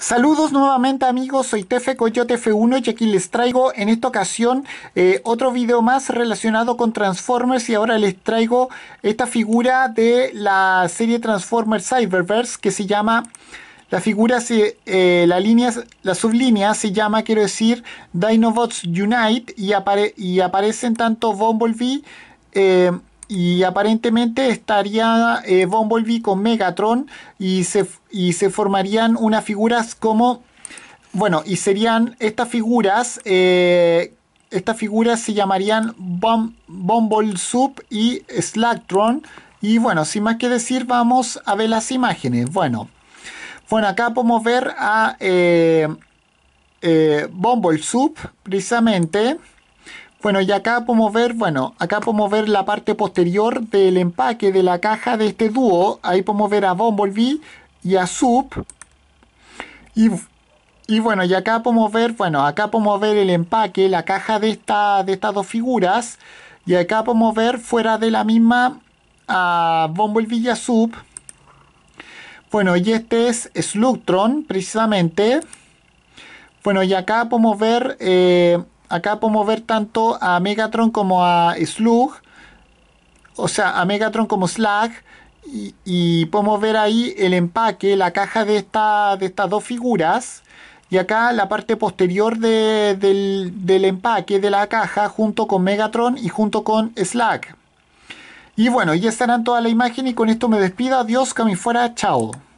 Saludos nuevamente amigos, soy Tefe Coyote F1 y aquí les traigo en esta ocasión eh, otro video más relacionado con Transformers y ahora les traigo esta figura de la serie Transformers Cyberverse que se llama... La figura, se, eh, la, línea, la sublínea se llama, quiero decir, Dinobots Unite y, aparece y aparecen tanto Bumblebee, eh, y aparentemente estaría eh, Bumblebee con Megatron y se, formarían unas figuras como, bueno, y serían estas figuras, eh, estas figuras se llamarían Bumble Soup y Slagtron Y bueno, sin más que decir, vamos a ver las imágenes. Bueno, bueno acá podemos ver a eh, Bumble Soup, precisamente. Bueno, y acá podemos ver, bueno, acá podemos ver la parte posterior del empaque de la caja de este dúo. Ahí podemos ver a Bumblebee y a Sup. Y, bueno, y acá podemos ver, bueno, acá podemos ver el empaque, la caja de, esta, de estas dos figuras. Y acá podemos ver fuera de la misma a Bumblebee y a Sup. Bueno, y este es Slugtron, precisamente. Bueno, y acá podemos ver... Eh, acá podemos ver tanto a Megatron como a Slug, o sea, a Megatron como Slug, y, podemos ver ahí el empaque, la caja de, esta, de estas dos figuras, y acá la parte posterior del, empaque de la caja junto con Megatron y junto con Slug. Y bueno, ya estarán toda la imagen y con esto me despido. Adiós, que fuera, chao.